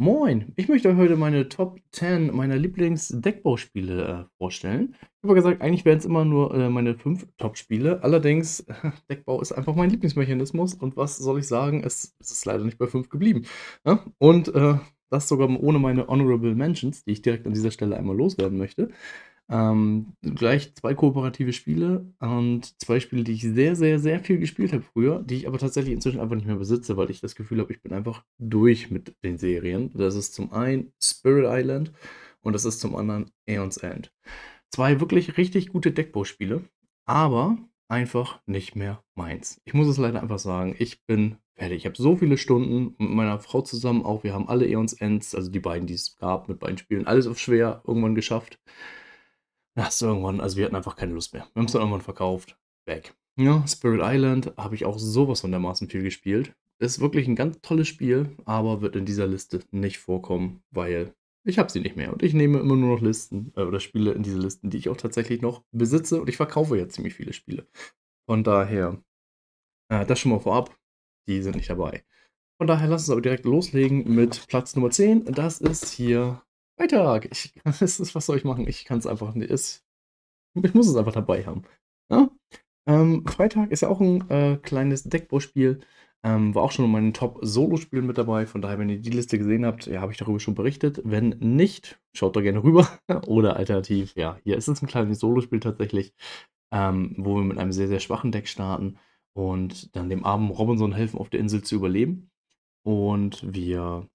Moin, ich möchte euch heute meine Top 10 meiner Lieblings-Deckbauspiele äh, vorstellen. Ich habe gesagt, eigentlich wären es immer nur äh, meine 5 Top-Spiele. Allerdings, Deckbau ist einfach mein Lieblingsmechanismus und was soll ich sagen, es, es ist leider nicht bei 5 geblieben. Ja? Ne? Und äh, das sogar ohne meine Honorable Mentions, die ich direkt an dieser Stelle einmal loswerden möchte. Ähm, gleich zwei kooperative Spiele und zwei Spiele, die ich sehr, sehr, sehr viel gespielt habe früher, die ich aber tatsächlich inzwischen einfach nicht mehr besitze, weil ich das Gefühl habe, ich bin einfach durch mit den Serien. Das ist zum einen Spirit Island und das ist zum anderen Aeon's End. Zwei wirklich richtig gute Deckbauspiele, aber einfach nicht mehr meins. Ich muss es leider einfach sagen, ich bin fertig. Ich habe so viele Stunden mit meiner Frau zusammen auch. Wir haben alle Aeon's Ends, also die beiden, die es gab, mit beiden Spielen, alles auf schwer irgendwann geschafft hast du irgendwann, also wir hatten einfach keine Lust mehr. Wir haben es dann irgendwann verkauft. Weg. Ja, Spirit Island habe ich auch sowas von dermaßen viel gespielt. Ist wirklich ein ganz tolles Spiel, aber wird in dieser Liste nicht vorkommen, weil ich habe sie nicht mehr. Und ich nehme immer nur noch Listen äh, oder Spiele in diese Listen, die ich auch tatsächlich noch besitze. Und ich verkaufe ja ziemlich viele Spiele. Von daher, äh, das schon mal vorab. Die sind nicht dabei. Von daher lass uns aber direkt loslegen mit Platz Nummer 10. Das ist hier Freitag. Ich, ist, was soll ich machen? Ich kann es einfach nicht. Ist, ich muss es einfach dabei haben. Ja? Ne? Ähm, Freitag ist ja auch ein äh, kleines Deckbauspiel. Ähm, war auch schon in meinen Top-Solo-Spielen mit dabei. Von daher, wenn ihr die Liste gesehen habt, ja, habe ich darüber schon berichtet. Wenn nicht, schaut da gerne rüber. Oder alternativ, ja, hier ist es ein kleines Solo-Spiel tatsächlich, ähm, wo wir mit einem sehr, sehr schwachen Deck starten und dann dem armen Robinson helfen, auf der Insel zu überleben. Und wir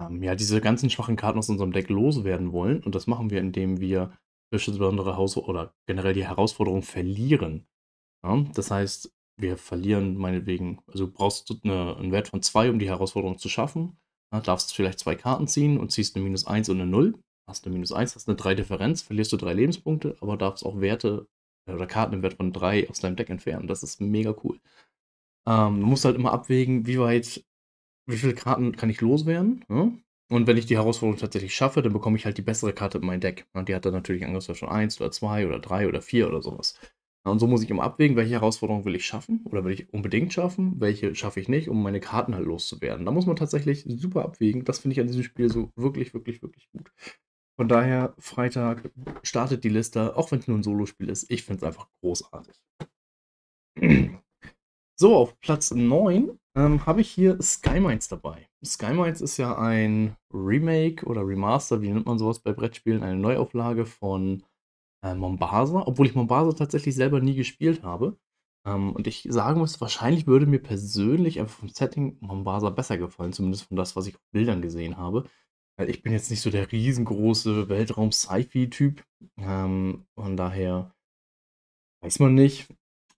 ähm, ja, diese ganzen schwachen Karten aus unserem Deck loswerden wollen. Und das machen wir, indem wir besondere Haus oder generell die Herausforderung verlieren. Ja, das heißt, wir verlieren meinetwegen, also brauchst du eine, einen Wert von 2, um die Herausforderung zu schaffen. Ja, darfst vielleicht zwei Karten ziehen und ziehst eine minus 1 und eine 0. Hast eine minus 1, hast eine 3 Differenz, verlierst du drei Lebenspunkte, aber darfst auch Werte äh, oder Karten im Wert von 3 aus deinem Deck entfernen. Das ist mega cool. Ähm, du musst halt immer abwägen, wie weit wie viele Karten kann ich loswerden? Ja? Ne? Und wenn ich die Herausforderung tatsächlich schaffe, dann bekomme ich halt die bessere Karte in mein Deck. Und die hat dann natürlich Angriffswert schon 1 oder 2 oder 3 oder 4 oder sowas. Und so muss ich immer abwägen, welche Herausforderung will ich schaffen oder will ich unbedingt schaffen, welche schaffe ich nicht, um meine Karten halt loszuwerden. Da muss man tatsächlich super abwägen. Das finde ich an diesem Spiel so wirklich, wirklich, wirklich gut. Von daher, Freitag startet die Liste, auch wenn es nur ein Solospiel ist. Ich finde es einfach großartig. So, auf Platz 9 ähm, habe ich hier Skymines dabei. Skymines ist ja ein Remake oder Remaster, wie nennt man sowas bei Brettspielen, eine Neuauflage von äh, Mombasa, obwohl ich Mombasa tatsächlich selber nie gespielt habe. Ähm, und ich sagen muss, wahrscheinlich würde mir persönlich einfach vom Setting Mombasa besser gefallen, zumindest von das, was ich auf Bildern gesehen habe. Weil ich bin jetzt nicht so der riesengroße Weltraum-Sci-Fi-Typ. Ähm, von daher weiß man nicht.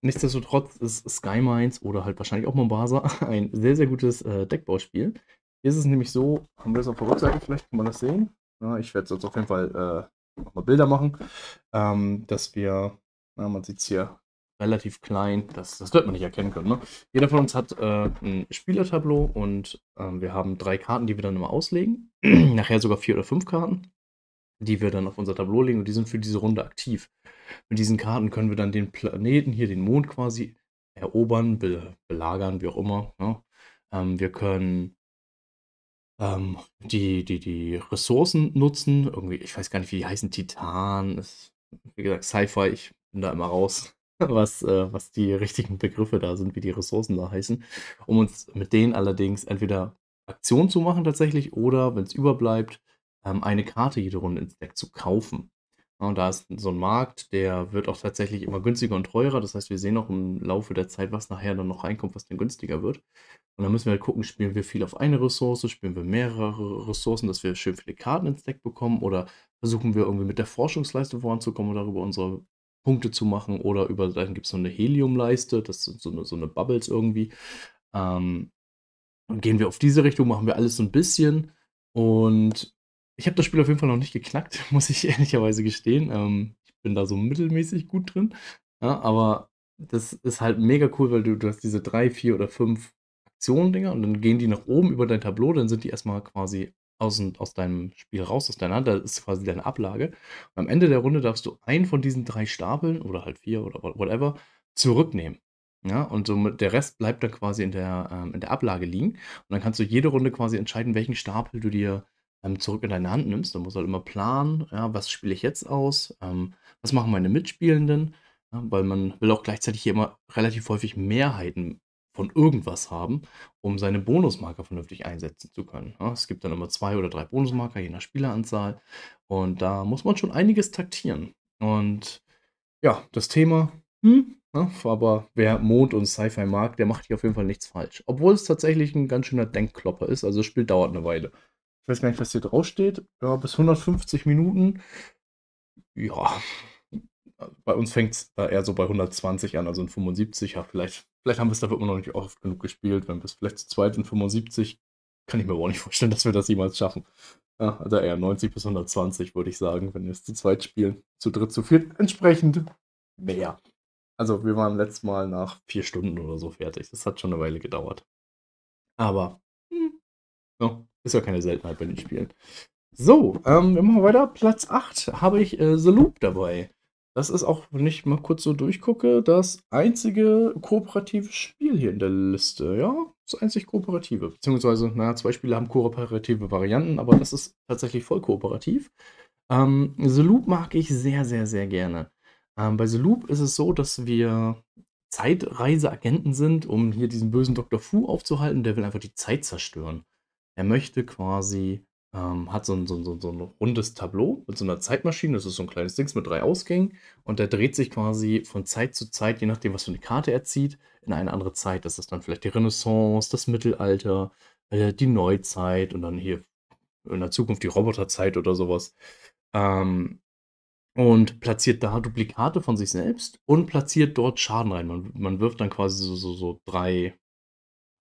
Nichtsdestotrotz ist Sky Mines oder halt wahrscheinlich auch Mombasa ein sehr, sehr gutes äh, Deckbauspiel. Hier ist es nämlich so, haben wir das auf der Rückseite, vielleicht kann man das sehen. Ja, ich werde jetzt auf jeden Fall äh, nochmal Bilder machen, ähm, dass wir, na, man sieht es hier relativ klein, das, das wird man nicht erkennen können. Ne? Jeder von uns hat äh, ein Spielertableau und ähm, wir haben drei Karten, die wir dann immer auslegen. Nachher sogar vier oder fünf Karten, die wir dann auf unser Tableau legen und die sind für diese Runde aktiv. Mit diesen Karten können wir dann den Planeten, hier den Mond quasi, erobern, be belagern, wie auch immer. Ne? Ähm, wir können ähm, die, die, die Ressourcen nutzen. Irgendwie, ich weiß gar nicht, wie die heißen, Titan. Ist, wie gesagt, Sci-Fi, ich bin da immer raus, was, äh, was die richtigen Begriffe da sind, wie die Ressourcen da heißen. Um uns mit denen allerdings entweder Aktion zu machen tatsächlich oder, wenn es überbleibt, ähm, eine Karte jede Runde ins Deck zu kaufen. Und da ist so ein Markt, der wird auch tatsächlich immer günstiger und teurer. Das heißt, wir sehen auch im Laufe der Zeit, was nachher dann noch reinkommt, was dann günstiger wird. Und dann müssen wir halt gucken, spielen wir viel auf eine Ressource, spielen wir mehrere Ressourcen, dass wir schön viele Karten ins Deck bekommen oder versuchen wir irgendwie mit der Forschungsleiste voranzukommen und darüber unsere Punkte zu machen oder über, dann gibt es so eine Heliumleiste, das sind so eine, so eine Bubbles irgendwie. Ähm, und gehen wir auf diese Richtung, machen wir alles so ein bisschen und ich habe das Spiel auf jeden Fall noch nicht geknackt, muss ich ehrlicherweise gestehen. Ähm, ich bin da so mittelmäßig gut drin. Ja, aber das ist halt mega cool, weil du, du hast diese drei, vier oder fünf Aktionen-Dinger und dann gehen die nach oben über dein Tableau, dann sind die erstmal quasi aus, aus deinem Spiel raus, aus deiner Hand, Das ist quasi deine Ablage. Und am Ende der Runde darfst du einen von diesen drei Stapeln oder halt vier oder whatever zurücknehmen. Ja, und somit der Rest bleibt dann quasi in der, ähm, in der Ablage liegen. Und dann kannst du jede Runde quasi entscheiden, welchen Stapel du dir ähm, zurück in deine Hand nimmst. Du musst halt immer planen, ja, was spiele ich jetzt aus, ähm, was machen meine Mitspielenden, ja, weil man will auch gleichzeitig hier immer relativ häufig Mehrheiten von irgendwas haben, um seine Bonusmarker vernünftig einsetzen zu können. Ja, es gibt dann immer zwei oder drei Bonusmarker, je nach Spieleranzahl. Und da muss man schon einiges taktieren. Und ja, das Thema, hm, ja, ne, aber wer Mond und Sci-Fi mag, der macht hier auf jeden Fall nichts falsch. Obwohl es tatsächlich ein ganz schöner Denkklopper ist, also das Spiel dauert eine Weile ich weiß gar nicht, was hier draufsteht, ja, bis 150 Minuten. Ja, also bei uns fängt es eher so bei 120 an, also in 75. Ja, vielleicht, vielleicht haben wir es da immer noch nicht oft genug gespielt. Wenn wir es vielleicht zu zweit in 75, kann ich mir aber auch nicht vorstellen, dass wir das jemals schaffen. Ja, also eher 90 bis 120, würde ich sagen, wenn wir es zu zweit spielen. Zu dritt, zu viert entsprechend mehr. Also wir waren letztes Mal nach vier Stunden oder so fertig. Das hat schon eine Weile gedauert. Aber, hm, ja, ist ja keine Seltenheit bei den Spielen. So, ähm, wir machen weiter. Platz 8 habe ich äh, The Loop dabei. Das ist auch, wenn ich mal kurz so durchgucke, das einzige kooperative Spiel hier in der Liste. Ja, das einzig kooperative. Beziehungsweise, naja, zwei Spiele haben kooperative Varianten, aber das ist tatsächlich voll kooperativ. Ähm, The Loop mag ich sehr, sehr, sehr gerne. Ähm, bei The Loop ist es so, dass wir Zeitreiseagenten sind, um hier diesen bösen Dr. Fu aufzuhalten. Der will einfach die Zeit zerstören. Er möchte quasi, ähm, hat so ein, so, ein, so ein rundes Tableau mit so einer Zeitmaschine, das ist so ein kleines Dings mit drei Ausgängen und er dreht sich quasi von Zeit zu Zeit, je nachdem, was für eine Karte er zieht, in eine andere Zeit. Das ist dann vielleicht die Renaissance, das Mittelalter, äh, die Neuzeit und dann hier in der Zukunft die Roboterzeit oder sowas. Ähm, und platziert da Duplikate von sich selbst und platziert dort Schaden rein. Man, man wirft dann quasi so, so, so drei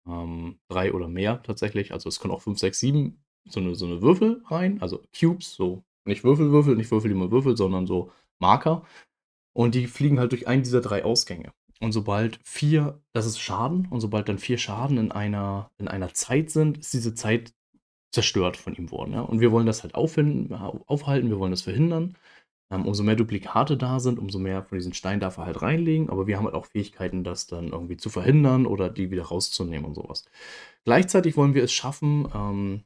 ähm, drei oder mehr tatsächlich. Also es können auch fünf, sechs, sieben so eine, so eine Würfel rein, also Cubes, so nicht Würfelwürfel, Würfel, nicht Würfel, die man würfelt, sondern so Marker. Und die fliegen halt durch einen dieser drei Ausgänge. Und sobald vier, das ist Schaden, und sobald dann vier Schaden in einer, in einer Zeit sind, ist diese Zeit zerstört von ihm worden. Ja? Und wir wollen das halt aufhinden, aufhalten, wir wollen das verhindern. Ähm, umso mehr Duplikate da sind, umso mehr von diesen Steinen darf er halt reinlegen, aber wir haben halt auch Fähigkeiten, das dann irgendwie zu verhindern oder die wieder rauszunehmen und sowas. Gleichzeitig wollen wir es schaffen, ähm,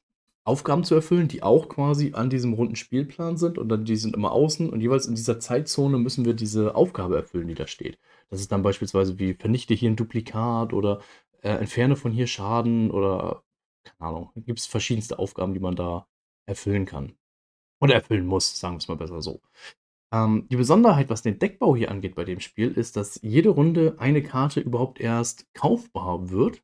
Aufgaben zu erfüllen, die auch quasi an diesem runden Spielplan sind und dann die sind immer außen und jeweils in dieser Zeitzone müssen wir diese Aufgabe erfüllen, die da steht. Das ist dann beispielsweise wie vernichte hier ein Duplikat oder äh, entferne von hier Schaden oder keine Ahnung. Gibt es verschiedenste Aufgaben, die man da erfüllen kann. Oder erfüllen muss, sagen wir es mal besser so. Ähm, die Besonderheit, was den Deckbau hier angeht bei dem Spiel, ist, dass jede Runde eine Karte überhaupt erst kaufbar wird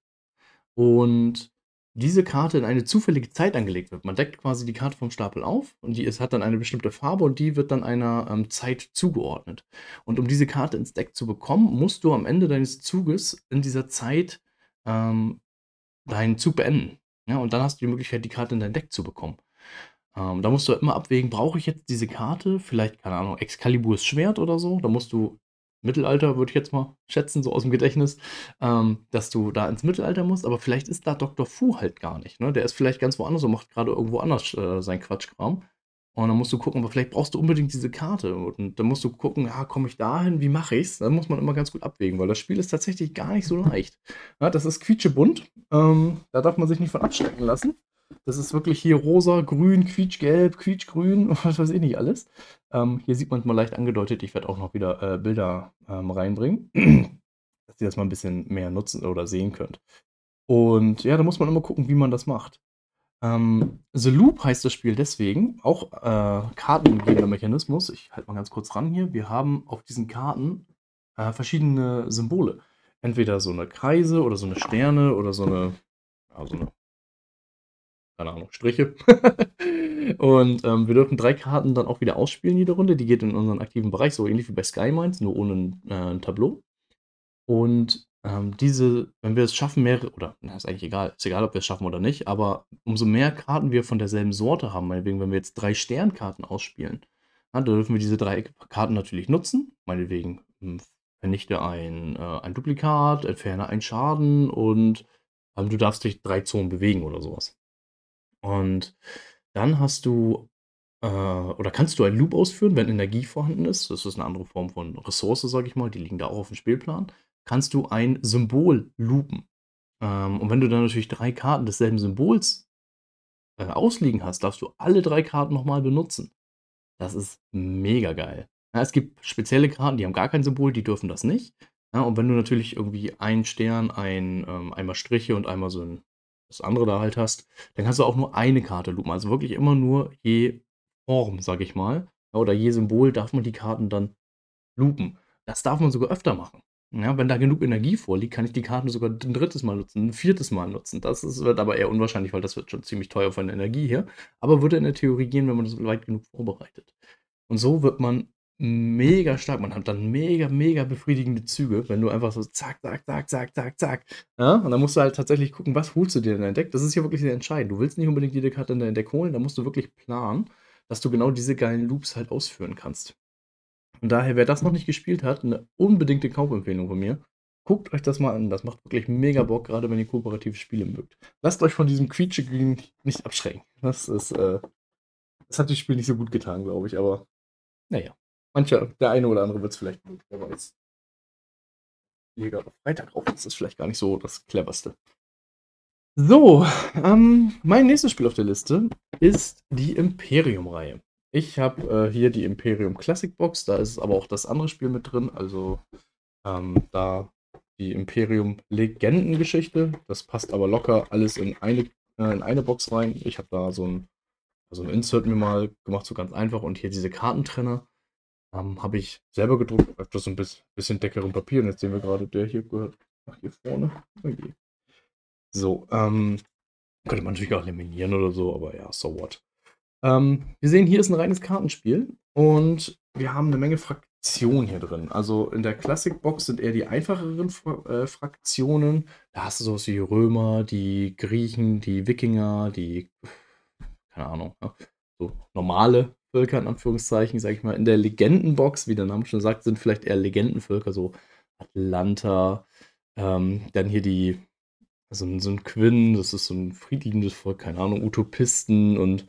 und diese Karte in eine zufällige Zeit angelegt wird. Man deckt quasi die Karte vom Stapel auf und die ist, hat dann eine bestimmte Farbe und die wird dann einer ähm, Zeit zugeordnet. Und um diese Karte ins Deck zu bekommen, musst du am Ende deines Zuges in dieser Zeit ähm, deinen Zug beenden. Ja, und dann hast du die Möglichkeit, die Karte in dein Deck zu bekommen. Ähm, da musst du immer abwägen, brauche ich jetzt diese Karte? Vielleicht, keine Ahnung, Excaliburs Schwert oder so. Da musst du Mittelalter, würde ich jetzt mal schätzen, so aus dem Gedächtnis, ähm, dass du da ins Mittelalter musst. Aber vielleicht ist da Dr. Fu halt gar nicht. Ne? Der ist vielleicht ganz woanders und macht gerade irgendwo anders äh, sein Quatschkram. Und dann musst du gucken, aber vielleicht brauchst du unbedingt diese Karte. Und dann musst du gucken, ja, komme ich dahin, wie mache ich es? Da muss man immer ganz gut abwägen, weil das Spiel ist tatsächlich gar nicht so leicht. Ja, das ist quietschebunt. Ähm, da darf man sich nicht von abschrecken lassen. Das ist wirklich hier rosa, grün, quietschgelb, quietschgrün, und was weiß ich nicht alles. Ähm, hier sieht man es mal leicht angedeutet. Ich werde auch noch wieder äh, Bilder ähm, reinbringen, dass ihr das mal ein bisschen mehr nutzen oder sehen könnt. Und ja, da muss man immer gucken, wie man das macht. Ähm, The Loop heißt das Spiel deswegen, auch äh, kartengebender Mechanismus. Ich halte mal ganz kurz ran hier. Wir haben auf diesen Karten äh, verschiedene Symbole. Entweder so eine Kreise oder so eine Sterne oder so eine, ja, so eine keine Ahnung, Striche. und ähm, wir dürfen drei Karten dann auch wieder ausspielen jede Runde. Die geht in unseren aktiven Bereich, so ähnlich wie bei Sky Mines, nur ohne ein, äh, ein Tableau. Und ähm, diese, wenn wir es schaffen, mehrere, oder na, ist eigentlich egal, ist egal, ob wir es schaffen oder nicht, aber umso mehr Karten wir von derselben Sorte haben, meinetwegen, wenn wir jetzt drei Sternkarten ausspielen, na, da dürfen wir diese drei Karten natürlich nutzen, meinetwegen hm, vernichte ein, äh, ein Duplikat, entferne einen Schaden und ähm, du darfst dich drei Zonen bewegen oder sowas. Und dann hast du äh, oder kannst du einen Loop ausführen, wenn Energie vorhanden ist. Das ist eine andere Form von Ressource, sage ich mal. Die liegen da auch auf dem Spielplan. Kannst du ein Symbol loopen. Ähm, und wenn du dann natürlich drei Karten desselben Symbols äh, ausliegen hast, darfst du alle drei Karten nochmal benutzen. Das ist mega geil. Ja, es gibt spezielle Karten, die haben gar kein Symbol, die dürfen das nicht. Ja, und wenn du natürlich irgendwie einen Stern, ein, ähm, einmal Striche und einmal so ein das andere da halt hast, dann kannst du auch nur eine Karte loopen. Also wirklich immer nur je Form, sag ich mal, oder je Symbol darf man die Karten dann loopen. Das darf man sogar öfter machen. Ja, wenn da genug Energie vorliegt, kann ich die Karten sogar ein drittes Mal nutzen, ein viertes Mal nutzen. Das ist, wird aber eher unwahrscheinlich, weil das wird schon ziemlich teuer von der Energie her. Aber würde in der Theorie gehen, wenn man das weit genug vorbereitet. Und so wird man mega stark. Man hat dann mega, mega befriedigende Züge, wenn du einfach so zack, zack, zack, zack, zack, zack. Ja? Und dann musst du halt tatsächlich gucken, was holst du dir denn dein Deck. Das ist hier wirklich sehr entscheidend. Du willst nicht unbedingt jede Karte in dein Deck holen, da musst du wirklich planen, dass du genau diese geilen Loops halt ausführen kannst. Und daher, wer das noch nicht gespielt hat, eine unbedingte Kaufempfehlung von mir. Guckt euch das mal an. Das macht wirklich mega Bock, gerade wenn ihr kooperative Spiele mögt. Lasst euch von diesem Quietschegrün nicht abschrecken. Das ist, äh, das hat dem Spiel nicht so gut getan, glaube ich, aber naja. Mancher, der eine oder andere wird es vielleicht gut, wer weiß. Liga Freitag auf, das ist vielleicht gar nicht so das cleverste. So, ähm, mein nächstes Spiel auf der Liste ist die Imperium-Reihe. Ich habe äh, hier die Imperium Classic Box, da ist aber auch das andere Spiel mit drin, also ähm, da die Imperium Legendengeschichte. Das passt aber locker alles in eine, äh, in eine Box rein. Ich habe da so ein, so ein Insert mir mal gemacht, so ganz einfach. Und hier diese Kartentrenner. Ähm, Habe ich selber gedruckt, öfters ein bisschen, bisschen deckerem Papier. Und jetzt sehen wir gerade, der hier gehört nach hier vorne. Okay. Oh so, ähm, könnte man natürlich auch eliminieren oder so, aber ja, so what. Ähm, wir sehen, hier ist ein reines Kartenspiel und wir haben eine Menge Fraktionen hier drin. Also in der Classic Box sind eher die einfacheren Fra äh, Fraktionen. Da hast du sowas wie Römer, die Griechen, die Wikinger, die, keine Ahnung, ja, ne? so normale Völker in Anführungszeichen, sage ich mal, in der Legendenbox, wie der Name schon sagt, sind vielleicht eher Legendenvölker, so Atlanta, ähm, dann hier die, also so ein Quinn, das ist so ein friedliebendes Volk, keine Ahnung, Utopisten und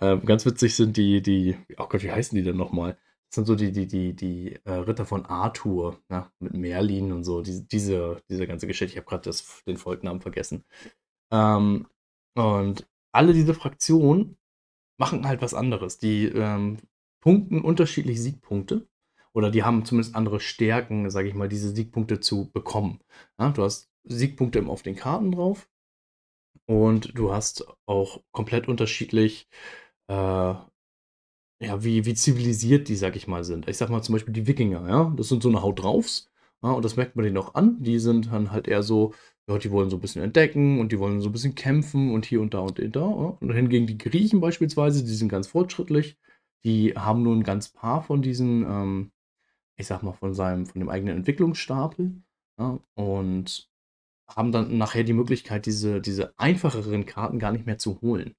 äh, ganz witzig sind die, die, oh Gott, wie heißen die denn nochmal? Das sind so die, die, die, die äh, Ritter von Arthur, ja, ne, mit Merlin und so, die, diese, diese ganze Geschichte. Ich habe gerade den Volknamen vergessen. Ähm, und alle diese Fraktionen machen halt was anderes. Die ähm, punkten unterschiedlich Siegpunkte oder die haben zumindest andere Stärken, sage ich mal, diese Siegpunkte zu bekommen. Ja, du hast Siegpunkte auf den Karten drauf und du hast auch komplett unterschiedlich, äh, ja, wie, wie zivilisiert die, sage ich mal, sind. Ich sag mal zum Beispiel die Wikinger, ja, das sind so eine Haut draufs. Ja, und das merkt man denen auch an. Die sind dann halt eher so, ja, die wollen so ein bisschen entdecken und die wollen so ein bisschen kämpfen und hier und da und da. Und hingegen die Griechen beispielsweise, die sind ganz fortschrittlich. Die haben nur ein ganz paar von diesen, ähm, ich sag mal, von seinem, von dem eigenen Entwicklungsstapel. Ja, und haben dann nachher die Möglichkeit, diese, diese einfacheren Karten gar nicht mehr zu holen.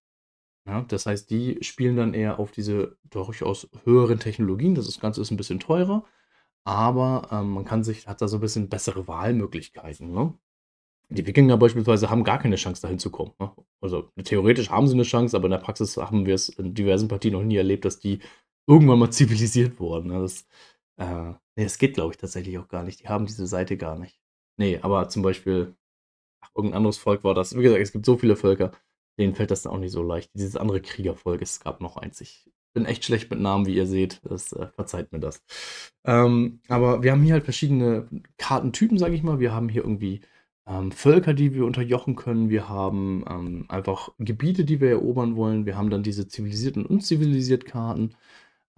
Ja, das heißt, die spielen dann eher auf diese durchaus höheren Technologien. Das Ganze ist ein bisschen teurer, aber ähm, man kann sich, hat da so ein bisschen bessere Wahlmöglichkeiten. Ne? die Wikinger beispielsweise haben gar keine Chance, dahin zu kommen. Ne? Also theoretisch haben sie eine Chance, aber in der Praxis haben wir es in diversen Partien noch nie erlebt, dass die irgendwann mal zivilisiert wurden. Ne? Das, äh, nee, das geht, glaube ich, tatsächlich auch gar nicht. Die haben diese Seite gar nicht. Nee, aber zum Beispiel, ach, irgendein anderes Volk war das. Wie gesagt, es gibt so viele Völker, denen fällt das dann auch nicht so leicht. Dieses andere Kriegervolk, es gab noch eins. Ich bin echt schlecht mit Namen, wie ihr seht. Das äh, verzeiht mir das. Ähm, aber wir haben hier halt verschiedene Kartentypen, sage ich mal. Wir haben hier irgendwie ähm, Völker, die wir unterjochen können. Wir haben ähm, einfach Gebiete, die wir erobern wollen. Wir haben dann diese zivilisierten und unzivilisierten Karten.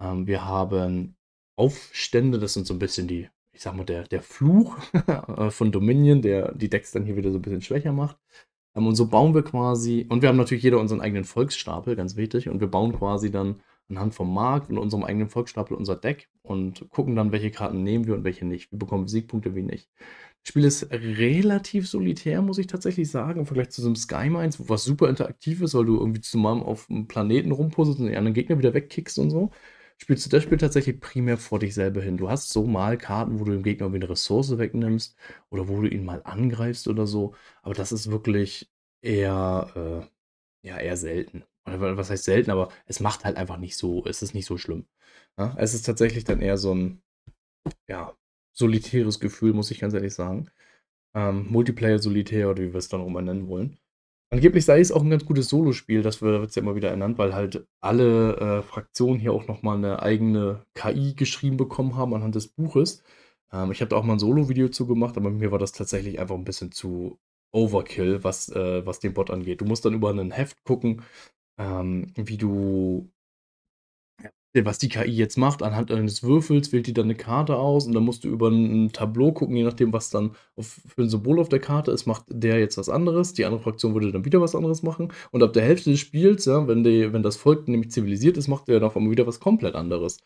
Ähm, wir haben Aufstände, das sind so ein bisschen die, ich sag mal, der, der Fluch äh, von Dominion, der die Decks dann hier wieder so ein bisschen schwächer macht. Ähm, und so bauen wir quasi, und wir haben natürlich jeder unseren eigenen Volksstapel, ganz wichtig, und wir bauen quasi dann anhand vom Markt und unserem eigenen Volksstapel unser Deck und gucken dann, welche Karten nehmen wir und welche nicht. Wir bekommen Siegpunkte, wie nicht. Das Spiel ist relativ solitär, muss ich tatsächlich sagen, im Vergleich zu so einem Sky Mines, was super interaktiv ist, weil du irgendwie zusammen auf einem Planeten rumpuzzelst und die anderen Gegner wieder wegkickst und so. Spielst du das Spiel tatsächlich primär vor dich selber hin. Du hast so mal Karten, wo du dem Gegner irgendwie eine Ressource wegnimmst oder wo du ihn mal angreifst oder so. Aber das ist wirklich eher äh, ja, eher selten. Oder was heißt selten, aber es macht halt einfach nicht so, es ist nicht so schlimm. Ja, ne? es ist tatsächlich dann eher so ein, ja, solitäres Gefühl, muss ich ganz ehrlich sagen. Ähm, Multiplayer-Solitär oder wie wir es dann auch mal nennen wollen. Angeblich sei es auch ein ganz gutes Solospiel, das wird es ja immer wieder ernannt, weil halt alle äh, Fraktionen hier auch nochmal eine eigene KI geschrieben bekommen haben anhand des Buches. Ähm, ich habe da auch mal ein Solo-Video zu gemacht, aber mir war das tatsächlich einfach ein bisschen zu Overkill, was, äh, was den Bot angeht. Du musst dann über einen Heft gucken, ähm, wie du was die KI jetzt macht. Anhand eines Würfels wählt die dann eine Karte aus und dann musst du über ein Tableau gucken, je nachdem, was dann auf, für ein Symbol auf der Karte ist, macht der jetzt was anderes. Die andere Fraktion würde dann wieder was anderes machen. Und ab der Hälfte des Spiels, ja, wenn, die, wenn das Volk nämlich zivilisiert ist, macht der dann auf einmal wieder was komplett anderes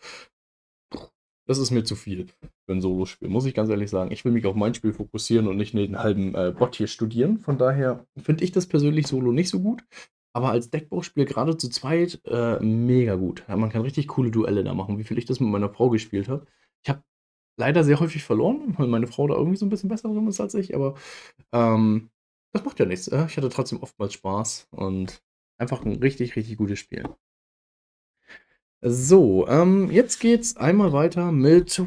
das ist mir zu viel für ein Solo-Spiel, muss ich ganz ehrlich sagen. Ich will mich auf mein Spiel fokussieren und nicht den halben äh, Bot hier studieren. Von daher finde ich das persönlich Solo nicht so gut. Aber als Deckbauspiel gerade zu zweit äh, mega gut. Ja, man kann richtig coole Duelle da machen, wie viel ich das mit meiner Frau gespielt habe. Ich habe leider sehr häufig verloren, weil meine Frau da irgendwie so ein bisschen besser drin ist als ich, aber ähm, das macht ja nichts. Äh. Ich hatte trotzdem oftmals Spaß und einfach ein richtig, richtig gutes Spiel. So, ähm, jetzt geht's einmal weiter mit,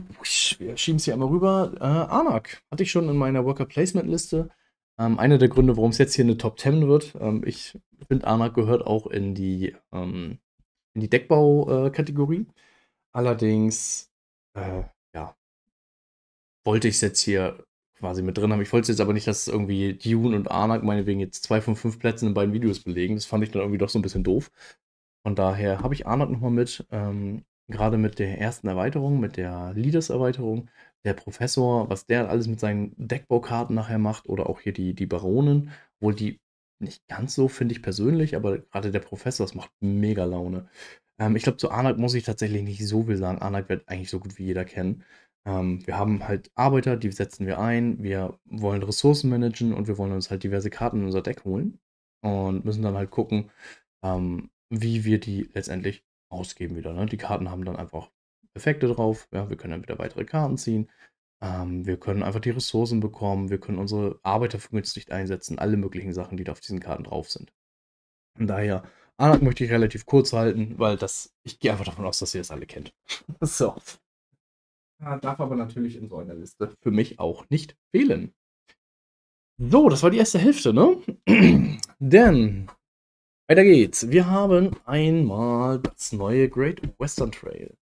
wir schieben es hier einmal rüber, äh, Anak. Hatte ich schon in meiner Worker Placement Liste. Ähm, einer der Gründe, warum es jetzt hier eine Top 10 wird. Ähm, ich finde, Anak gehört auch in die, ähm, die Deckbau-Kategorie. Äh, Allerdings, äh, ja, wollte ich es jetzt hier quasi mit drin haben. Ich wollte jetzt aber nicht, dass irgendwie Dune und Anak meinetwegen jetzt zwei von fünf Plätzen in beiden Videos belegen. Das fand ich dann irgendwie doch so ein bisschen doof. Von daher habe ich Arnold nochmal mit, ähm, gerade mit der ersten Erweiterung, mit der Leaders-Erweiterung, der Professor, was der halt alles mit seinen Deckbaukarten nachher macht oder auch hier die, die Baronen, wohl die nicht ganz so, finde ich persönlich, aber gerade der Professor, das macht mega Laune. Ähm, ich glaube, zu Anak muss ich tatsächlich nicht so viel sagen. Anak wird eigentlich so gut wie jeder kennen. Ähm, wir haben halt Arbeiter, die setzen wir ein, wir wollen Ressourcen managen und wir wollen uns halt diverse Karten in unser Deck holen und müssen dann halt gucken, ähm, wie wir die letztendlich ausgeben wieder. Ne? Die Karten haben dann einfach Effekte drauf. Ja, wir können dann wieder weitere Karten ziehen. Ähm, wir können einfach die Ressourcen bekommen. Wir können unsere Arbeiter vergünstigt einsetzen. Alle möglichen Sachen, die da auf diesen Karten drauf sind. Und daher, Anak möchte ich relativ kurz halten, weil das, ich gehe einfach davon aus, dass ihr das alle kennt. so. darf aber natürlich in so einer Liste für mich auch nicht fehlen. So, das war die erste Hälfte, ne? Denn weiter geht's. Wir haben einmal das neue Great Western Trail.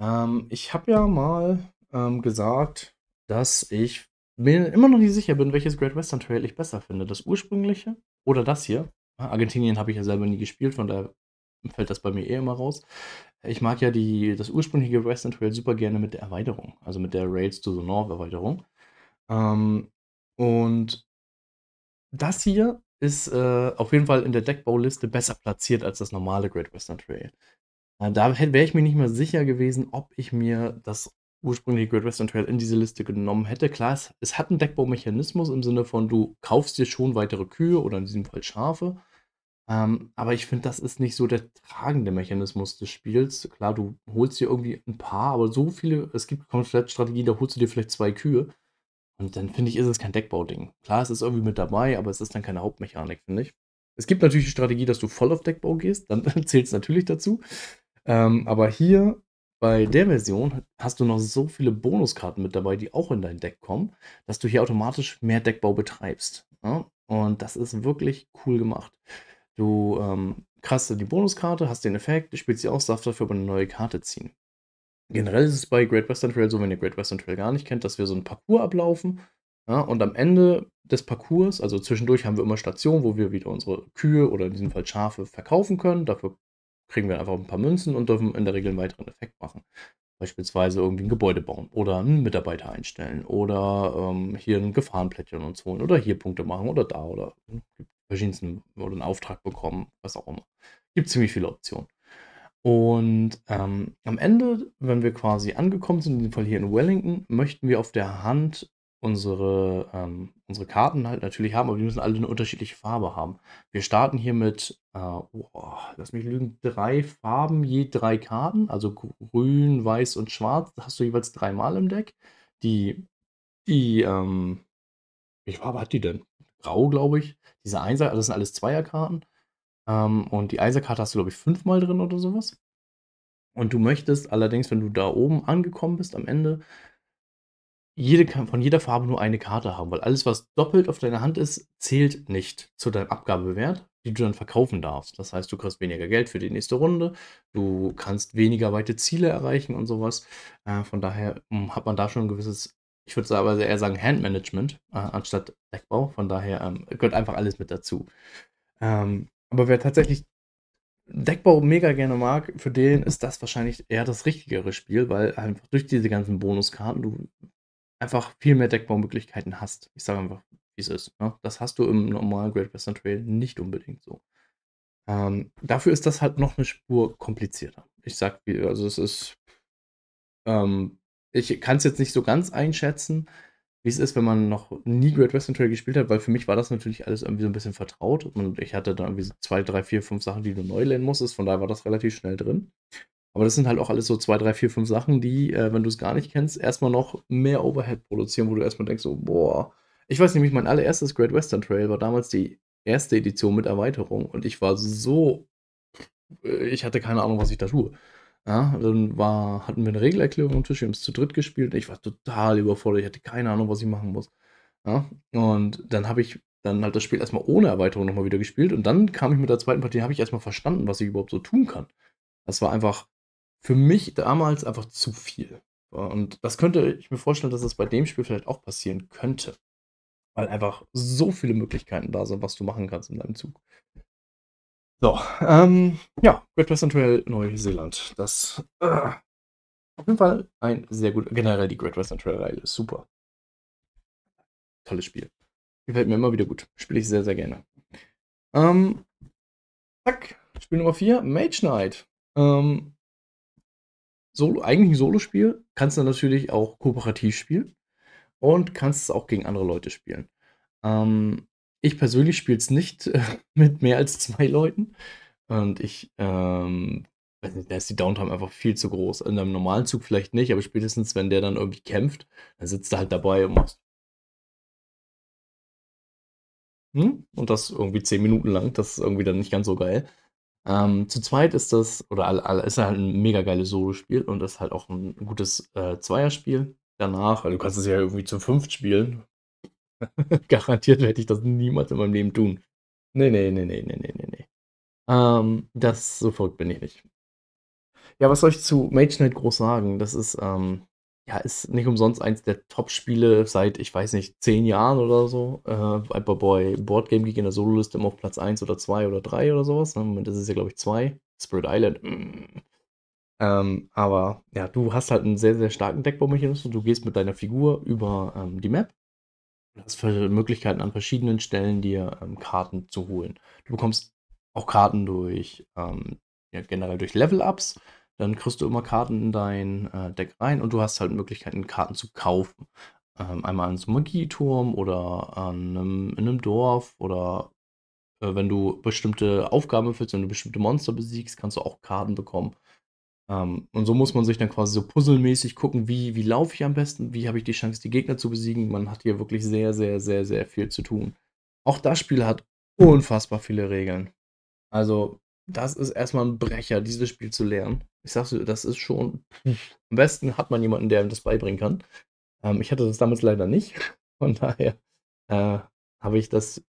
Ähm, ich habe ja mal ähm, gesagt, dass ich mir immer noch nicht sicher bin, welches Great Western Trail ich besser finde. Das ursprüngliche oder das hier. Argentinien habe ich ja selber nie gespielt, von daher fällt das bei mir eh immer raus. Ich mag ja die, das ursprüngliche Western Trail super gerne mit der Erweiterung, also mit der Rails to the North Erweiterung. Ähm, und das hier ist äh, auf jeden Fall in der Deckbauliste besser platziert als das normale Great Western Trail. Äh, da wäre ich mir nicht mehr sicher gewesen, ob ich mir das ursprüngliche Great Western Trail in diese Liste genommen hätte. Klar, es, es hat einen Deckbaumechanismus im Sinne von, du kaufst dir schon weitere Kühe oder in diesem Fall Schafe. Ähm, aber ich finde, das ist nicht so der tragende Mechanismus des Spiels. Klar, du holst dir irgendwie ein paar, aber so viele, es gibt komplett Strategie, da holst du dir vielleicht zwei Kühe. Und dann finde ich, ist es kein Deckbau-Ding. Klar, es ist irgendwie mit dabei, aber es ist dann keine Hauptmechanik, finde ich. Es gibt natürlich die Strategie, dass du voll auf Deckbau gehst, dann zählt es natürlich dazu. Ähm, aber hier bei der Version hast du noch so viele Bonuskarten mit dabei, die auch in dein Deck kommen, dass du hier automatisch mehr Deckbau betreibst. Ja? Ne? Und das ist wirklich cool gemacht. Du ähm, kriegst die Bonuskarte, hast den Effekt, spielst sie aus, darfst dafür aber eine neue Karte ziehen. Generell ist es bei Great Western Trail so, wenn ihr Great Western Trail gar nicht kennt, dass wir so einen Parcours ablaufen. Ja, und am Ende des Parcours, also zwischendurch haben wir immer Stationen, wo wir wieder unsere Kühe oder in diesem Fall Schafe verkaufen können. Dafür kriegen wir einfach ein paar Münzen und dürfen in der Regel einen weiteren Effekt machen. Beispielsweise irgendwie ein Gebäude bauen oder einen Mitarbeiter einstellen oder ähm, hier ein Gefahrenplättchen uns holen oder hier Punkte machen oder da oder ne, verschiedensten oder einen Auftrag bekommen, was auch immer. Gibt ziemlich viele Optionen. Und ähm, am Ende, wenn wir quasi angekommen sind, in dem Fall hier in Wellington, möchten wir auf der Hand unsere, ähm, unsere Karten halt natürlich haben, aber die müssen alle eine unterschiedliche Farbe haben. Wir starten hier mit, äh, oh, lass mich lügen, drei Farben, je drei Karten, also grün, weiß und schwarz, das hast du jeweils dreimal im Deck. Die, die, ähm, welche Farbe hat die denn? Grau, glaube ich. Diese Einser, also das sind alles Zweierkarten. Ähm, und die Eisekarte hast du, glaube ich, fünfmal drin oder sowas. Und du möchtest allerdings, wenn du da oben angekommen bist am Ende, jede, von jeder Farbe nur eine Karte haben, weil alles, was doppelt auf deiner Hand ist, zählt nicht zu deinem Abgabewert, die du dann verkaufen darfst. Das heißt, du kriegst weniger Geld für die nächste Runde, du kannst weniger weite Ziele erreichen und sowas. Äh, von daher mh, hm, hat man da schon ein gewisses, ich würde aber eher sagen Handmanagement äh, anstatt Deckbau. Von daher ähm, gehört einfach alles mit dazu. Ähm, aber wer tatsächlich Deckbau mega gerne mag, für den ist das wahrscheinlich eher das richtigere Spiel, weil einfach durch diese ganzen Bonuskarten du einfach viel mehr Deckbaumöglichkeiten hast. Ich sage einfach, wie es ist. Ne? Das hast du im normalen Great Western Trail nicht unbedingt so. Ähm, dafür ist das halt noch eine Spur komplizierter. Ich sag, also es ist, ähm, ich kann es jetzt nicht so ganz einschätzen, wie es ist, wenn man noch nie Great Western Trail gespielt hat, weil für mich war das natürlich alles irgendwie so ein bisschen vertraut. Und ich hatte da irgendwie so zwei, drei, vier, fünf Sachen, die du neu lernen musstest. Von daher war das relativ schnell drin. Aber das sind halt auch alles so zwei, drei, vier, fünf Sachen, die, äh, wenn du es gar nicht kennst, erstmal noch mehr Overhead produzieren, wo du erstmal denkst, so, boah. Ich weiß nämlich, mein allererstes Great Western Trail war damals die erste Edition mit Erweiterung und ich war so. Äh, ich hatte keine Ahnung, was ich da tue. Ja, dann war, hatten wir eine Regelerklärung am Tisch, wir haben es zu dritt gespielt. Ich war total überfordert, ich hatte keine Ahnung, was ich machen muss. Ja, und dann habe ich dann halt das Spiel erstmal ohne Erweiterung nochmal wieder gespielt und dann kam ich mit der zweiten Partie, habe ich erstmal verstanden, was ich überhaupt so tun kann. Das war einfach für mich damals einfach zu viel. Und das könnte ich mir vorstellen, dass das bei dem Spiel vielleicht auch passieren könnte. Weil einfach so viele Möglichkeiten da sind, was du machen kannst in deinem Zug. So, ähm, ja, Great Western Trail Neuseeland. Das äh, auf jeden Fall ein sehr gut. Generell die Great Western Trail Reihe ist super. Tolles Spiel. Gefällt mir immer wieder gut. Spiele ich sehr, sehr gerne. Ähm, zack, Spiel Nummer 4, Mage Knight. Ähm, Solo, eigentlich ein Solo-Spiel, kannst du natürlich auch kooperativ spielen und kannst es auch gegen andere Leute spielen. Ähm, ich persönlich spiele es nicht äh, mit mehr als zwei Leuten. Und ich, ähm, nicht, da ist die Downtime einfach viel zu groß. In einem normalen Zug vielleicht nicht, aber spätestens, wenn der dann irgendwie kämpft, dann sitzt er halt dabei und machst. Hm? Und das irgendwie zehn Minuten lang. Das ist irgendwie dann nicht ganz so geil. Ähm, zu zweit ist das, oder ist halt ein mega geiles Solo-Spiel und ist halt auch ein gutes äh, Zweierspiel danach. Also du kannst es ja irgendwie zu fünft spielen. Garantiert werde ich das niemals in meinem Leben tun. Nee, nee, nee, nee, nee, nee, nee, nee. Ähm, das, so verrückt bin ich nicht. Ja, was soll ich zu Mage Knight groß sagen? Das ist, ähm, ja, ist nicht umsonst eins der Top-Spiele seit, ich weiß nicht, zehn Jahren oder so. Äh, Boy Board Game Geek in der Solo-Liste immer auf Platz 1 oder 2 oder 3 oder sowas. Im ne? Moment ist es ja, glaube ich, 2. Spirit Island. Mm. Ähm, aber ja, du hast halt einen sehr, sehr starken Deckbaumechanismus. Du gehst mit deiner Figur über ähm, die Map Du hast Möglichkeiten an verschiedenen Stellen dir ähm, Karten zu holen. Du bekommst auch Karten durch, ähm, ja, generell durch Level-Ups. Dann kriegst du immer Karten in dein äh, Deck rein und du hast halt Möglichkeiten, Karten zu kaufen. Ähm, einmal an so einem Magieturm oder an einem, in einem Dorf oder äh, wenn du bestimmte Aufgaben erfüllst, wenn du bestimmte Monster besiegst, kannst du auch Karten bekommen. Ähm, und so muss man sich dann quasi so puzzelmäßig gucken, wie, wie laufe ich am besten, wie habe ich die Chance, die Gegner zu besiegen. Man hat hier wirklich sehr, sehr, sehr, sehr viel zu tun. Auch das Spiel hat unfassbar viele Regeln. Also, das ist erstmal ein Brecher, dieses Spiel zu lernen. Ich sag's dir, das ist schon. Am besten hat man jemanden, der ihm das beibringen kann. Ähm, ich hatte das damals leider nicht. Von daher äh, habe ich das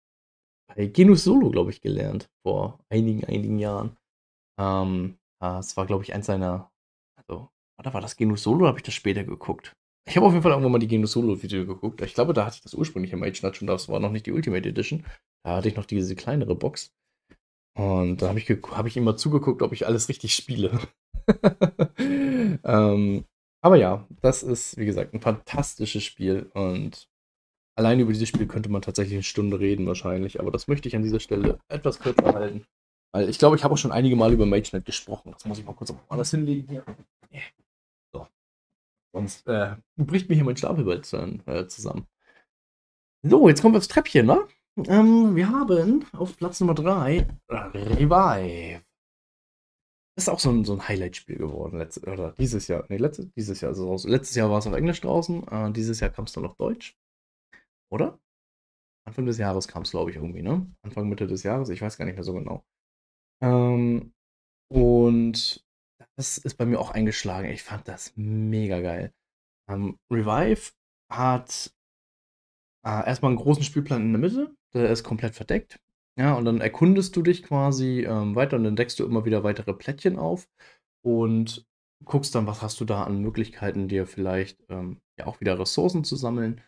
bei Genus Solo, glaube ich, gelernt. Vor einigen, einigen Jahren. Ähm, Ah, es war, glaube ich, eins seiner. Also, oder war das Genus Solo? oder Habe ich das später geguckt? Ich habe auf jeden Fall irgendwann mal die Genus Solo Video geguckt. Ich glaube, da hatte ich das ursprüngliche Mage Nut schon, das war noch nicht die Ultimate Edition. Da hatte ich noch diese kleinere Box. Und da habe ich, hab ich immer zugeguckt, ob ich alles richtig spiele. ähm, aber ja, das ist, wie gesagt, ein fantastisches Spiel und allein über dieses Spiel könnte man tatsächlich eine Stunde reden wahrscheinlich, aber das möchte ich an dieser Stelle etwas kürzer halten. Weil ich glaube, ich habe auch schon einige Mal über MageNet gesprochen. Das muss ich mal kurz anders hinlegen hier. So. Sonst äh, bricht mir hier mein Schlafbild äh, zusammen. So, jetzt kommen wir aufs Treppchen, ne? Ähm, wir haben auf Platz Nummer 3 Revive. Das ist auch so ein, so ein Highlight-Spiel geworden. Letzt, oder dieses Jahr. Nee, letztes, dieses Jahr. Also letztes Jahr war es auf Englisch draußen. Äh, dieses Jahr kam es dann auf Deutsch. Oder? Anfang des Jahres kam es, glaube ich, irgendwie, ne? Anfang, Mitte des Jahres. Ich weiß gar nicht mehr so genau. Ähm, und das ist bei mir auch eingeschlagen. Ich fand das mega geil. Ähm, Revive hat äh, erstmal einen großen Spielplan in der Mitte, der ist komplett verdeckt. Ja, und dann erkundest du dich quasi ähm, weiter und dann deckst du immer wieder weitere Plättchen auf und guckst dann, was hast du da an Möglichkeiten, dir vielleicht ähm, ja auch wieder Ressourcen zu sammeln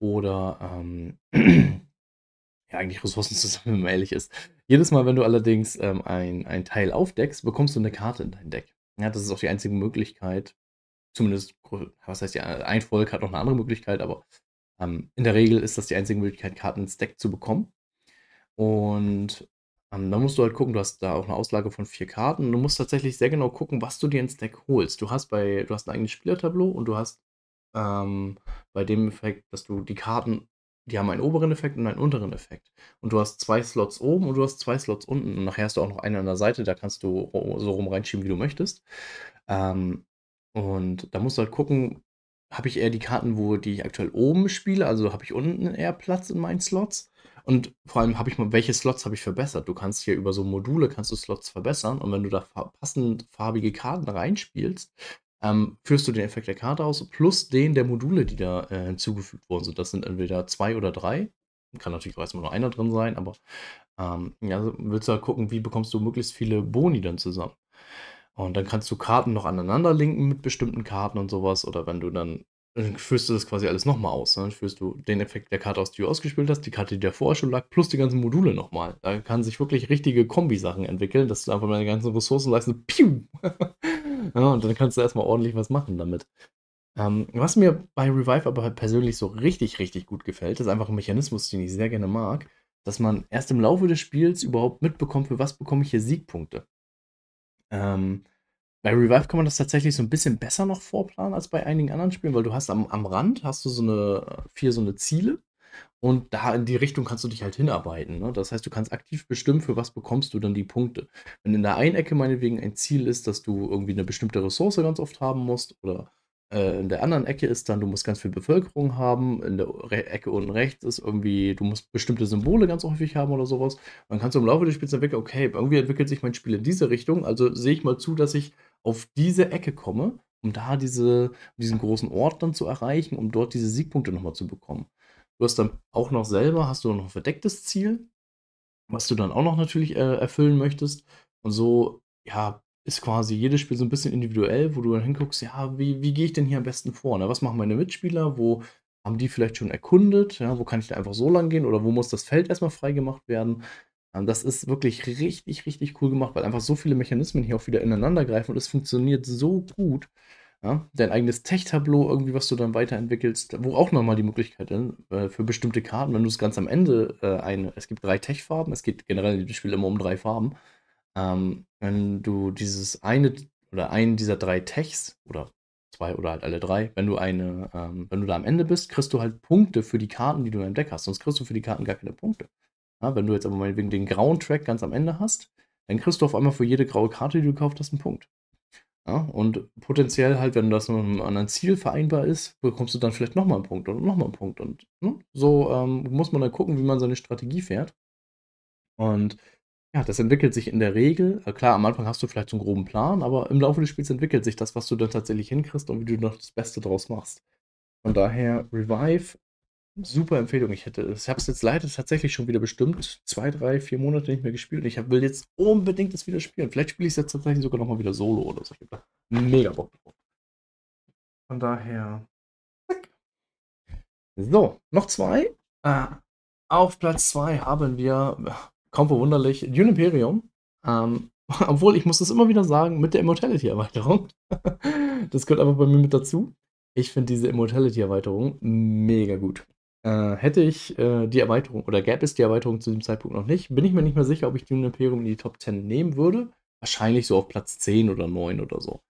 oder ähm, ja, eigentlich Ressourcen zusammen, wenn man ehrlich ist. Jedes Mal, wenn du allerdings ähm, ein, ein Teil aufdeckst, bekommst du eine Karte in dein Deck. Ja, das ist auch die einzige Möglichkeit. Zumindest, was heißt ja, ein Volk hat noch eine andere Möglichkeit, aber ähm, in der Regel ist das die einzige Möglichkeit, Karten ins Deck zu bekommen. Und ähm, dann musst du halt gucken, du hast da auch eine Auslage von vier Karten. Und Du musst tatsächlich sehr genau gucken, was du dir ins Deck holst. Du hast bei, du hast ein eigenes Spielertableau und du hast ähm, bei dem Effekt, dass du die Karten die haben einen oberen Effekt und einen unteren Effekt. Und du hast zwei Slots oben und du hast zwei Slots unten. Und nachher hast du auch noch einen an der Seite, da kannst du so rum reinschieben, wie du möchtest. Ähm, und da musst du halt gucken, habe ich eher die Karten, wo die ich aktuell oben spiele, also habe ich unten eher Platz in meinen Slots. Und vor allem habe ich mal, welche Slots habe ich verbessert? Du kannst hier über so Module kannst du Slots verbessern und wenn du da passend farbige Karten reinspielst, ähm, führst du den Effekt der Karte aus, plus den der Module, die da äh, hinzugefügt wurden. So, das sind entweder zwei oder drei. Kann natürlich auch erstmal nur einer drin sein, aber ähm, ja, also willst du halt gucken, wie bekommst du möglichst viele Boni dann zusammen. Und dann kannst du Karten noch aneinander linken mit bestimmten Karten und sowas. Oder wenn du dann, dann führst du das quasi alles nochmal aus. Ne? Dann führst du den Effekt der Karte aus, die du ausgespielt hast, die Karte, die davor schon lag, plus die ganzen Module nochmal. Da kann sich wirklich richtige Kombi-Sachen entwickeln, dass du einfach deine ganzen Ressourcen leisten. Piu! Ja, und dann kannst du erstmal ordentlich was machen damit. Ähm, was mir bei Revive aber halt persönlich so richtig, richtig gut gefällt, ist einfach ein Mechanismus, den ich sehr gerne mag, dass man erst im Laufe des Spiels überhaupt mitbekommt, für was bekomme ich hier Siegpunkte. Ähm, bei Revive kann man das tatsächlich so ein bisschen besser noch vorplanen als bei einigen anderen Spielen, weil du hast am, am Rand hast du so eine vier so eine Ziele und da in die Richtung kannst du dich halt hinarbeiten. Ne? Das heißt, du kannst aktiv bestimmen, für was bekommst du dann die Punkte. Wenn in der einen Ecke meinetwegen ein Ziel ist, dass du irgendwie eine bestimmte Ressource ganz oft haben musst, oder äh, in der anderen Ecke ist dann, du musst ganz viel Bevölkerung haben, in der Re Ecke unten rechts ist irgendwie, du musst bestimmte Symbole ganz häufig haben oder sowas, dann kannst du im Laufe des Spiels entwickeln, okay, irgendwie entwickelt sich mein Spiel in diese Richtung, also sehe ich mal zu, dass ich auf diese Ecke komme, um da diese, diesen großen Ort dann zu erreichen, um dort diese Siegpunkte nochmal zu bekommen. Du hast dann auch noch selber, hast du noch ein verdecktes Ziel, was du dann auch noch natürlich äh, erfüllen möchtest. Und so, ja, ist quasi jedes Spiel so ein bisschen individuell, wo du dann hinguckst, ja, wie, wie gehe ich denn hier am besten vor? Ne? Was machen meine Mitspieler? Wo haben die vielleicht schon erkundet? Ja, wo kann ich da einfach so lang gehen? Oder wo muss das Feld erstmal freigemacht werden? Ähm, das ist wirklich richtig, richtig cool gemacht, weil einfach so viele Mechanismen hier auch wieder ineinander greifen und es funktioniert so gut. Ja, dein eigenes Tech-Tableau, irgendwie, was du dann weiterentwickelst, wo auch nochmal die Möglichkeit ne, äh, für bestimmte Karten, wenn du es ganz am Ende äh, ein, es gibt drei Tech-Farben, es geht generell im Spiel immer um drei Farben. Ähm, wenn du dieses eine oder einen dieser drei Techs oder zwei oder halt alle drei, wenn du eine, ähm, wenn du da am Ende bist, kriegst du halt Punkte für die Karten, die du in deinem Deck hast, sonst kriegst du für die Karten gar keine Punkte. Ja, wenn du jetzt aber meinetwegen den grauen Track ganz am Ende hast, dann kriegst du auf einmal für jede graue Karte, die du gekauft hast, einen Punkt. Ja, und potenziell halt, wenn das mit einem anderen Ziel vereinbar ist, bekommst du dann vielleicht nochmal einen Punkt und nochmal einen Punkt. Und ne? so ähm, muss man dann gucken, wie man seine Strategie fährt. Und ja, das entwickelt sich in der Regel. Äh, klar, am Anfang hast du vielleicht so einen groben Plan, aber im Laufe des Spiels entwickelt sich das, was du dann tatsächlich hinkriegst und wie du noch das Beste draus machst. Von daher, Revive Super Empfehlung. Ich hätte, ich habe es jetzt leider tatsächlich schon wieder bestimmt zwei, drei, vier Monate nicht mehr gespielt. Ich hab, will jetzt unbedingt das wieder spielen. Vielleicht spiele ich es jetzt tatsächlich sogar nochmal wieder solo oder so. Ich da mega Bock drauf. Von daher. So, noch zwei. Ah, auf Platz zwei haben wir, kaum verwunderlich, Dune Imperium. Ähm, obwohl, ich muss das immer wieder sagen, mit der Immortality-Erweiterung. das gehört aber bei mir mit dazu. Ich finde diese Immortality-Erweiterung mega gut. Äh, hätte ich äh, die Erweiterung oder gäbe es die Erweiterung zu dem Zeitpunkt noch nicht, bin ich mir nicht mehr sicher, ob ich Dune Imperium in die Top 10 nehmen würde. Wahrscheinlich so auf Platz 10 oder 9 oder so.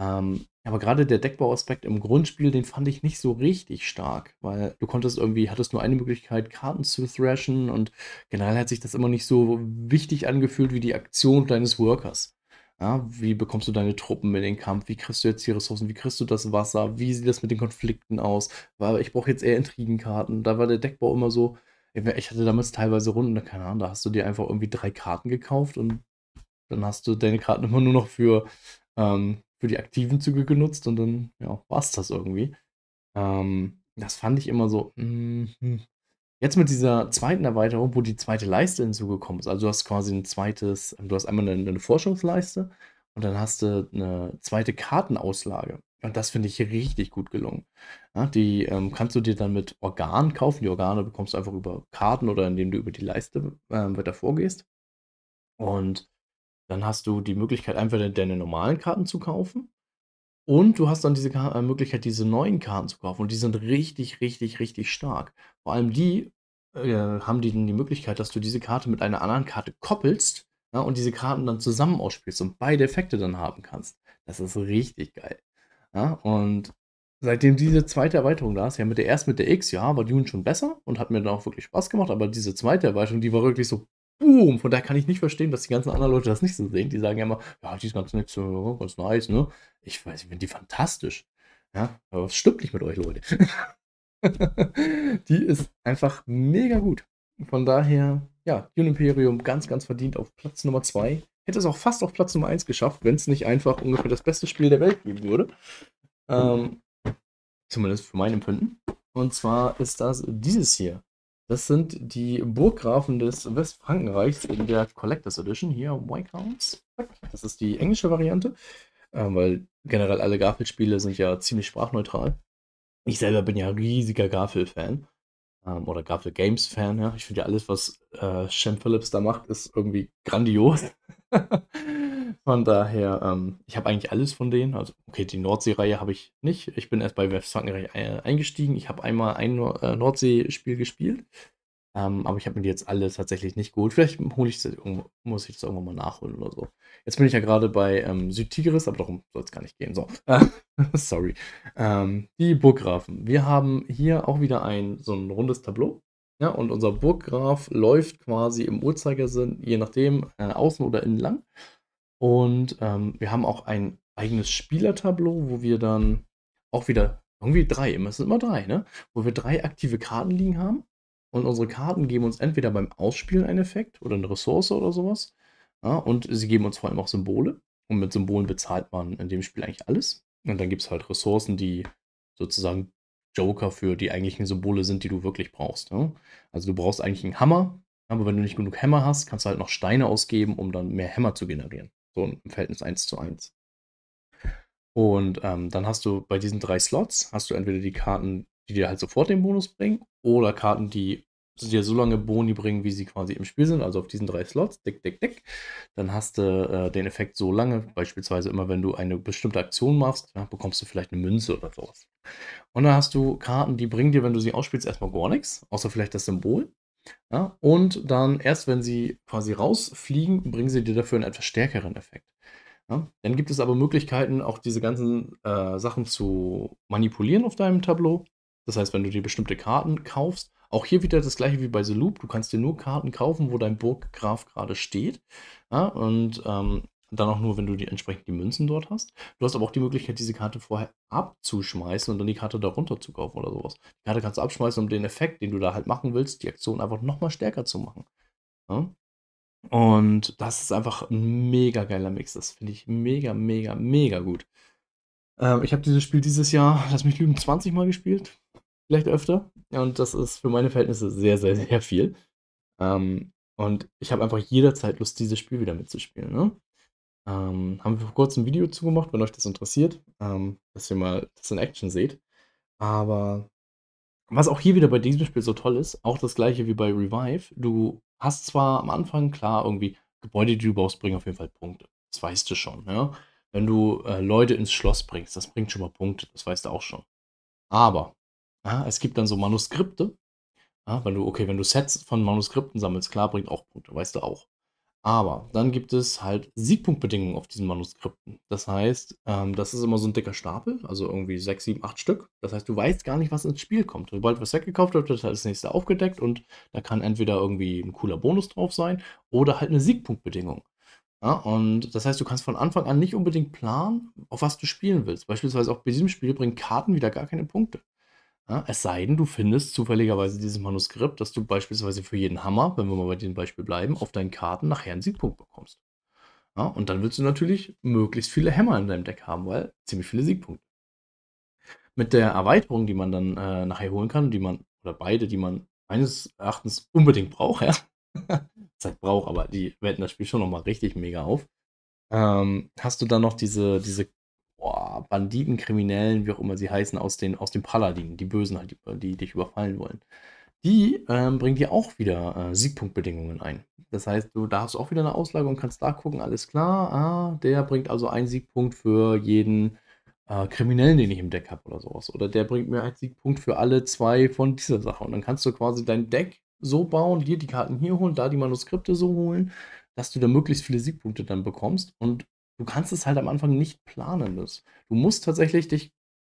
Ähm, aber gerade der Deckbauaspekt im Grundspiel, den fand ich nicht so richtig stark, weil du konntest irgendwie, hattest nur eine Möglichkeit, Karten zu thrashen und generell hat sich das immer nicht so wichtig angefühlt wie die Aktion deines Workers. Ja, wie bekommst du deine Truppen in den Kampf? Wie kriegst du jetzt die Ressourcen? Wie kriegst du das Wasser? Wie sieht das mit den Konflikten aus? Weil ich brauche jetzt eher Intrigenkarten. Da war der Deckbau immer so. Ich hatte damals teilweise Runden, keine Ahnung, da hast du dir einfach irgendwie drei Karten gekauft und dann hast du deine Karten immer nur noch für, ähm, für die aktiven Züge genutzt und dann ja, war es das irgendwie. Ähm, das fand ich immer so, mm, hm, Jetzt mit dieser zweiten Erweiterung, wo die zweite Leiste hinzugekommen ist, also du hast quasi ein zweites, du hast einmal eine, eine Forschungsleiste und dann hast du eine zweite Kartenauslage. Und das finde ich richtig gut gelungen. Ja, die ähm, kannst du dir dann mit Organen kaufen. Die Organe bekommst du einfach über Karten oder indem du über die Leiste äh, weiter vorgehst. Und dann hast du die Möglichkeit, einfach deine normalen Karten zu kaufen. Und du hast dann diese äh, Möglichkeit, diese neuen Karten zu kaufen. Und die sind richtig, richtig, richtig stark. Vor allem die äh, haben die die Möglichkeit, dass du diese Karte mit einer anderen Karte koppelst ja, und diese Karten dann zusammen ausspielst und beide Effekte dann haben kannst. Das ist richtig geil. Ja, und seitdem diese zweite Erweiterung da ist, ja, mit der ersten, mit der X, ja, war Dune schon besser und hat mir dann auch wirklich Spaß gemacht, aber diese zweite Erweiterung, die war wirklich so, boom, von daher kann ich nicht verstehen, dass die ganzen anderen Leute das nicht so sehen. Die sagen ja immer, ja, die ist ganz nett, ganz nice, ne? Ich weiß, ich finde die fantastisch. Ja, aber was stimmt nicht mit euch, Leute? die ist einfach mega gut. Von daher, ja, Dune Imperium ganz, ganz verdient auf Platz Nummer 2. Hätte es auch fast auf Platz Nummer 1 geschafft, wenn es nicht einfach ungefähr das beste Spiel der Welt geben würde. Ähm, zumindest für mein Empfinden. Und zwar ist das dieses hier. Das sind die Burggrafen des Westfrankenreichs in der Collectors Edition. Hier, Wycounts. Das ist die englische Variante, äh, weil generell alle Garfield-Spiele sind ja ziemlich sprachneutral. Ich selber bin ja riesiger Garfield-Fan. Ähm, oder Garfield Games-Fan, ja. Ich finde ja alles, was äh, Shem Phillips da macht, ist irgendwie grandios. von daher, ähm, ich habe eigentlich alles von denen. Also, okay, die Nordsee-Reihe habe ich nicht. Ich bin erst bei Westfalen äh, eingestiegen. Ich habe einmal ein äh, Nordsee-Spiel gespielt. Ähm, aber ich habe mir die jetzt alle tatsächlich nicht geholt. Vielleicht hole ich das muss ich das irgendwann mal nachholen oder so. Jetzt bin ich ja gerade bei ähm, Südtigris, aber darum soll es gar nicht gehen. So, sorry. Ähm, die Burggrafen. Wir haben hier auch wieder ein so ein rundes Tableau. Ja, und unser Burggraf läuft quasi im Uhrzeigersinn, je nachdem, äh, außen oder innen lang. Und ähm, wir haben auch ein eigenes Spielertableau, wo wir dann auch wieder irgendwie drei, immer sind immer drei, ne? Wo wir drei aktive Karten liegen haben und unsere Karten geben uns entweder beim Ausspielen einen Effekt oder eine Ressource oder sowas. Ja, und sie geben uns vor allem auch Symbole. Und mit Symbolen bezahlt man in dem Spiel eigentlich alles. Und dann gibt es halt Ressourcen, die sozusagen Joker für die eigentlichen Symbole sind, die du wirklich brauchst. Ja? Also du brauchst eigentlich einen Hammer, aber wenn du nicht genug Hämmer hast, kannst du halt noch Steine ausgeben, um dann mehr Hämmer zu generieren. So im Verhältnis 1 zu 1. Und ähm, dann hast du bei diesen drei Slots, hast du entweder die Karten, die dir halt sofort den Bonus bringen, oder Karten, die dir so lange Boni bringen, wie sie quasi im Spiel sind, also auf diesen drei Slots, dick, dick, dick, dann hast du äh, den Effekt so lange, beispielsweise immer, wenn du eine bestimmte Aktion machst, ja, bekommst du vielleicht eine Münze oder sowas. Und dann hast du Karten, die bringen dir, wenn du sie ausspielst, erstmal gar nichts, außer vielleicht das Symbol. Ja, und dann erst, wenn sie quasi rausfliegen, bringen sie dir dafür einen etwas stärkeren Effekt. Ja, dann gibt es aber Möglichkeiten, auch diese ganzen äh, Sachen zu manipulieren auf deinem Tableau. Das heißt, wenn du dir bestimmte Karten kaufst, auch hier wieder das gleiche wie bei The Loop, du kannst dir nur Karten kaufen, wo dein Burggraf gerade steht. Ja, und ähm, dann auch nur, wenn du die, entsprechend die Münzen dort hast. Du hast aber auch die Möglichkeit, diese Karte vorher abzuschmeißen und dann die Karte darunter zu kaufen oder sowas. Die Karte kannst du abschmeißen, um den Effekt, den du da halt machen willst, die Aktion einfach nochmal stärker zu machen. Ja? Und das ist einfach ein mega geiler Mix. Das finde ich mega, mega, mega gut. Ähm, ich habe dieses Spiel dieses Jahr, lass mich lügen, 20 Mal gespielt vielleicht öfter. Und das ist für meine Verhältnisse sehr, sehr, sehr viel. Ähm, und ich habe einfach jederzeit Lust, dieses Spiel wieder mitzuspielen. Ne? Ähm, haben wir vor kurzem ein Video zugemacht, wenn euch das interessiert, ähm, dass ihr mal das in Action seht. Aber was auch hier wieder bei diesem Spiel so toll ist, auch das gleiche wie bei Revive, du hast zwar am Anfang klar irgendwie Gebäude, die du baust, bringen auf jeden Fall Punkte. Das weißt du schon. Ja? Ne? Wenn du äh, Leute ins Schloss bringst, das bringt schon mal Punkte, das weißt du auch schon. Aber Ah, es gibt dann so Manuskripte. Ah, wenn du, okay, wenn du Sets von Manuskripten sammelst, klar, bringt auch Punkte, weißt du auch. Aber dann gibt es halt Siegpunktbedingungen auf diesen Manuskripten. Das heißt, ähm, das ist immer so ein dicker Stapel, also irgendwie sechs, sieben, acht Stück. Das heißt, du weißt gar nicht, was ins Spiel kommt. Sobald was weggekauft wird, wird halt das nächste aufgedeckt und da kann entweder irgendwie ein cooler Bonus drauf sein oder halt eine Siegpunktbedingung. Ja, und das heißt, du kannst von Anfang an nicht unbedingt planen, auf was du spielen willst. Beispielsweise auch bei diesem Spiel bringen Karten wieder gar keine Punkte. Ja, es sei denn, du findest zufälligerweise dieses Manuskript, dass du beispielsweise für jeden Hammer, wenn wir mal bei diesem Beispiel bleiben, auf deinen Karten nachher einen Siegpunkt bekommst. Ja, und dann willst du natürlich möglichst viele Hämmer in deinem Deck haben, weil ziemlich viele Siegpunkte. Mit der Erweiterung, die man dann äh, nachher holen kann, die man, oder beide, die man meines Erachtens unbedingt braucht, ja. Zeit braucht, aber die werten das Spiel schon nochmal richtig mega auf. Ähm, hast du dann noch diese, diese Banditen, Kriminellen, wie auch immer sie heißen, aus den, aus den Paladinen, die Bösen halt, die, die dich überfallen wollen. Die ähm, bringen dir auch wieder äh, Siegpunktbedingungen ein. Das heißt, du darfst auch wieder eine Auslage und kannst da gucken, alles klar, ah, der bringt also einen Siegpunkt für jeden äh, Kriminellen, den ich im Deck habe oder sowas. Oder der bringt mir einen Siegpunkt für alle zwei von dieser Sache. Und dann kannst du quasi dein Deck so bauen, dir die Karten hier holen, da die Manuskripte so holen, dass du da möglichst viele Siegpunkte dann bekommst und du kannst es halt am Anfang nicht planen. Das. Du musst tatsächlich dich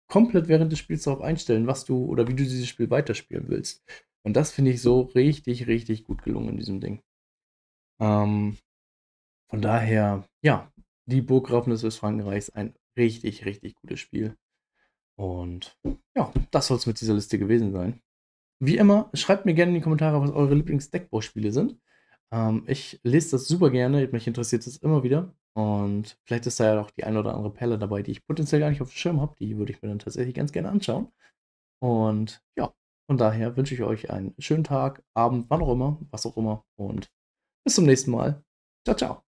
komplett während des Spiels darauf einstellen, was du oder wie du dieses Spiel weiterspielen willst. Und das finde ich so richtig, richtig gut gelungen in diesem Ding. Ähm, von daher, ja, die Burggrafnis des Frankreichs ein richtig, richtig gutes Spiel. Und ja, das soll es mit dieser Liste gewesen sein. Wie immer, schreibt mir gerne in die Kommentare, was eure Lieblings-Deckbauspiele sind. Ähm, ich lese das super gerne, mich interessiert das immer wieder. Und vielleicht ist da ja auch die ein oder andere Perle dabei, die ich potenziell gar nicht auf dem Schirm habe. Die würde ich mir dann tatsächlich ganz gerne anschauen. Und ja, von daher wünsche ich euch einen schönen Tag, Abend, wann auch immer, was auch immer. Und bis zum nächsten Mal. Ciao, ciao.